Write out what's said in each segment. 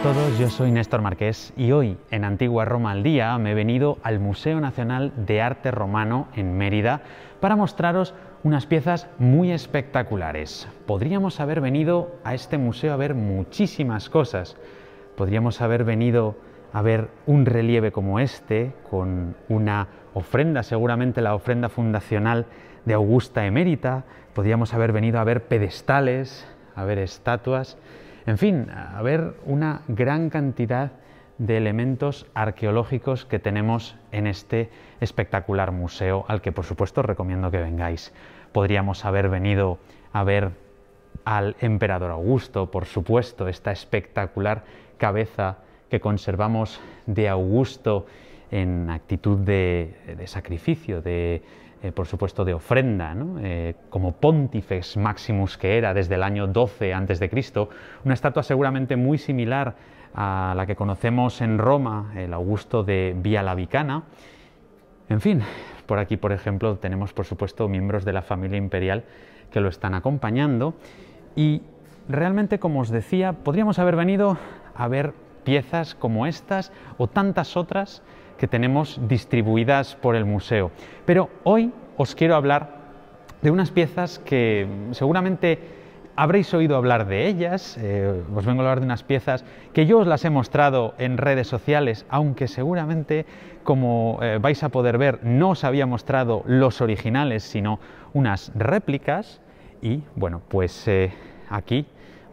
a todos, yo soy Néstor Marqués y hoy en Antigua Roma al Día me he venido al Museo Nacional de Arte Romano en Mérida para mostraros unas piezas muy espectaculares. Podríamos haber venido a este museo a ver muchísimas cosas. Podríamos haber venido a ver un relieve como este, con una ofrenda, seguramente la ofrenda fundacional de Augusta Emérita. Podríamos haber venido a ver pedestales, a ver estatuas en fin, a ver una gran cantidad de elementos arqueológicos que tenemos en este espectacular museo, al que por supuesto recomiendo que vengáis. Podríamos haber venido a ver al emperador Augusto, por supuesto, esta espectacular cabeza que conservamos de Augusto en actitud de, de sacrificio, de eh, por supuesto, de ofrenda, eh, como Pontifex Maximus que era desde el año 12 a.C., una estatua seguramente muy similar a la que conocemos en Roma, el Augusto de Via Lavicana. En fin, por aquí, por ejemplo, tenemos, por supuesto, miembros de la familia imperial que lo están acompañando y realmente, como os decía, podríamos haber venido a ver piezas como estas o tantas otras que tenemos distribuidas por el museo. Pero hoy os quiero hablar de unas piezas que seguramente habréis oído hablar de ellas, eh, os vengo a hablar de unas piezas que yo os las he mostrado en redes sociales, aunque seguramente, como eh, vais a poder ver, no os había mostrado los originales, sino unas réplicas. Y bueno, pues eh, aquí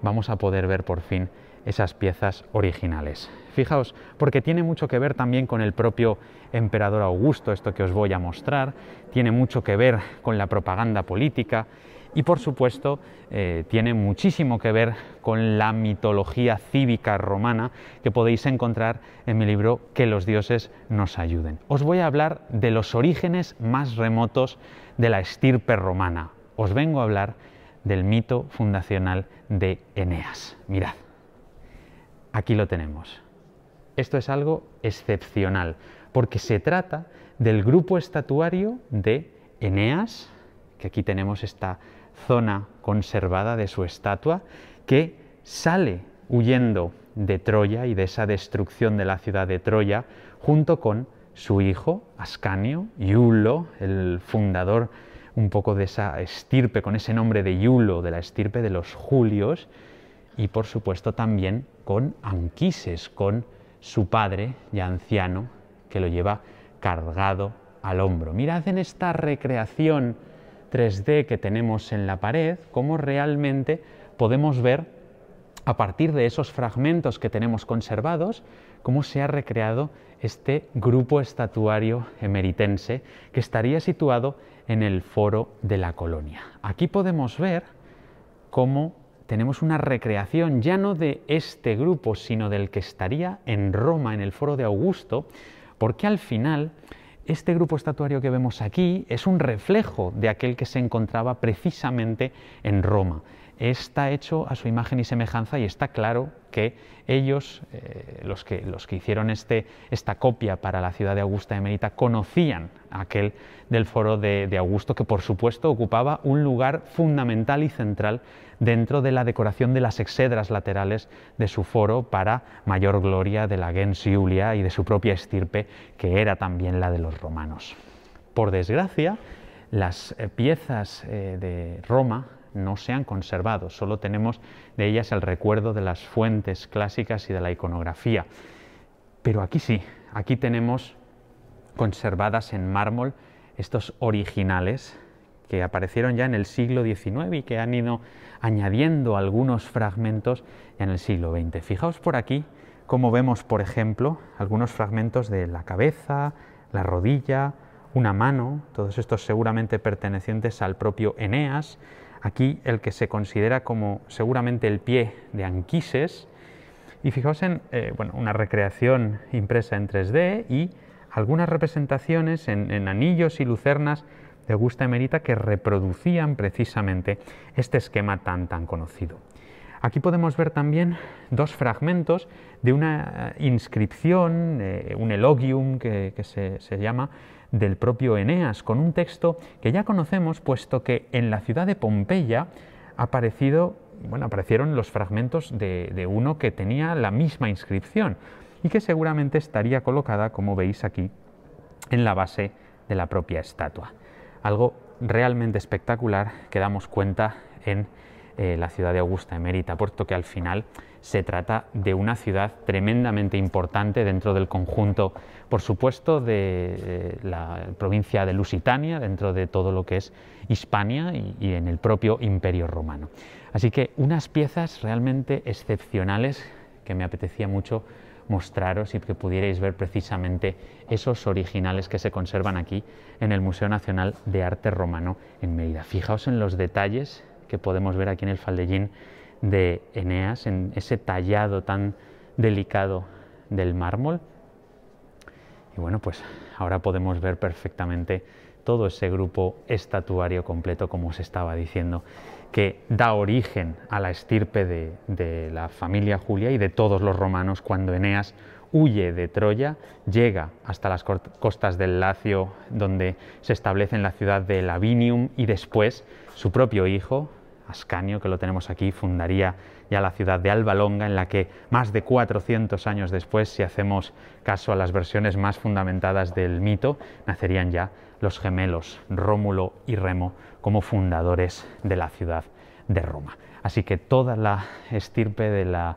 vamos a poder ver por fin esas piezas originales. Fijaos, porque tiene mucho que ver también con el propio emperador Augusto, esto que os voy a mostrar, tiene mucho que ver con la propaganda política y por supuesto eh, tiene muchísimo que ver con la mitología cívica romana que podéis encontrar en mi libro Que los dioses nos ayuden. Os voy a hablar de los orígenes más remotos de la estirpe romana. Os vengo a hablar del mito fundacional de Eneas. Mirad aquí lo tenemos. Esto es algo excepcional, porque se trata del grupo estatuario de Eneas, que aquí tenemos esta zona conservada de su estatua, que sale huyendo de Troya y de esa destrucción de la ciudad de Troya, junto con su hijo Ascanio, Iulo, el fundador un poco de esa estirpe, con ese nombre de Iulo, de la estirpe de los Julios, y por supuesto también con Anquises, con su padre ya anciano que lo lleva cargado al hombro. Mirad en esta recreación 3D que tenemos en la pared cómo realmente podemos ver a partir de esos fragmentos que tenemos conservados, cómo se ha recreado este grupo estatuario emeritense que estaría situado en el foro de la colonia. Aquí podemos ver cómo tenemos una recreación ya no de este grupo, sino del que estaría en Roma, en el foro de Augusto, porque al final este grupo estatuario que vemos aquí es un reflejo de aquel que se encontraba precisamente en Roma está hecho a su imagen y semejanza y está claro que ellos, eh, los, que, los, que, hicieron este, esta copia para la ciudad de Augusta de conocían aquel del foro de, Augusto, que por supuesto ocupaba un lugar fundamental y central dentro de la decoración de las exedras laterales de su foro para mayor gloria de la gens Iulia y de su propia estirpe, que era también la de los romanos. Por desgracia, las eh, piezas eh, de Roma no se han conservado, solo tenemos de ellas el recuerdo de las fuentes clásicas y de la iconografía. Pero aquí sí, aquí tenemos conservadas en mármol estos originales que aparecieron ya en el siglo XIX y que han ido añadiendo algunos fragmentos en el siglo XX. Fijaos por aquí cómo vemos, por ejemplo, algunos fragmentos de la cabeza, la rodilla, una mano, todos estos seguramente pertenecientes al propio Eneas, Aquí el que se considera como seguramente el pie de Anquises. Y fijaos en eh, bueno, una recreación impresa en 3D y algunas representaciones en, anillos y lucernas de Augusta Emerita que reproducían precisamente este esquema tan tan conocido. Aquí podemos ver también dos fragmentos de una eh, inscripción, eh, un elogium que, se, llama, del propio Eneas, con un texto que ya conocemos, puesto que en la ciudad de Pompeya aparecido, bueno, aparecieron los fragmentos de, de uno que tenía la misma inscripción y que seguramente estaría colocada, como veis aquí, en la base de la propia estatua. Algo realmente espectacular que damos cuenta en eh, la ciudad de Augusta Emérita, puesto que al final se trata de una ciudad tremendamente importante dentro del conjunto, por supuesto, de eh, la provincia de Lusitania, dentro de todo lo que es Hispania y, y en el propio Imperio Romano. Así que unas piezas realmente excepcionales que me apetecía mucho mostraros y que pudierais ver precisamente esos originales que se conservan aquí en el Museo Nacional de Arte Romano en Mérida. Fijaos en los detalles que podemos ver aquí en el faldellín de Eneas, en ese tallado tan delicado del mármol. Y bueno, pues ahora podemos ver perfectamente todo ese grupo estatuario completo, como os estaba diciendo, que da origen a la estirpe de, la familia Julia y de todos los romanos cuando Eneas huye de Troya, llega hasta las costas del Lacio, donde se establece en la ciudad de Lavinium y después su propio hijo, Ascanio, que lo tenemos aquí, fundaría ya la ciudad de Alba Longa, en la que más de 400 años después, si hacemos caso a las versiones más fundamentadas del mito, nacerían ya los gemelos Rómulo y Remo como fundadores de la ciudad de Roma. Así que toda la estirpe de la,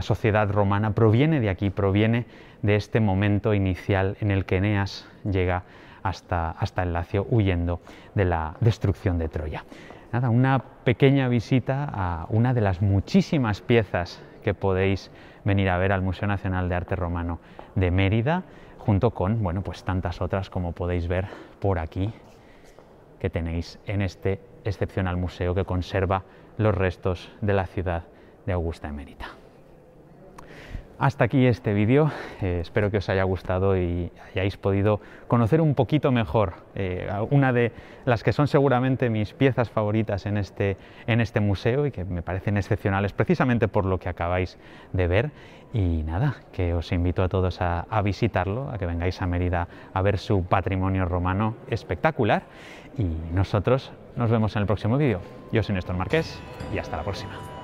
sociedad romana proviene de aquí, proviene de este momento inicial en el que Eneas llega hasta el Lacio huyendo de la destrucción de Troya una pequeña visita a una de las muchísimas piezas que podéis venir a ver al Museo Nacional de Arte Romano de Mérida, junto con, bueno, pues tantas otras como podéis ver por aquí, que tenéis en este excepcional museo que conserva los restos de la ciudad de Augusta Emerita. Hasta aquí este vídeo, eh, espero que os haya gustado y hayáis podido conocer un poquito mejor eh, una de las que son seguramente mis piezas favoritas en este, en este museo y que me parecen excepcionales precisamente por lo que acabáis de ver. Y nada, que os invito a todos a, visitarlo, a que vengáis a Mérida a ver su patrimonio romano espectacular y nosotros nos vemos en el próximo vídeo. Yo soy Néstor Marqués y hasta la próxima.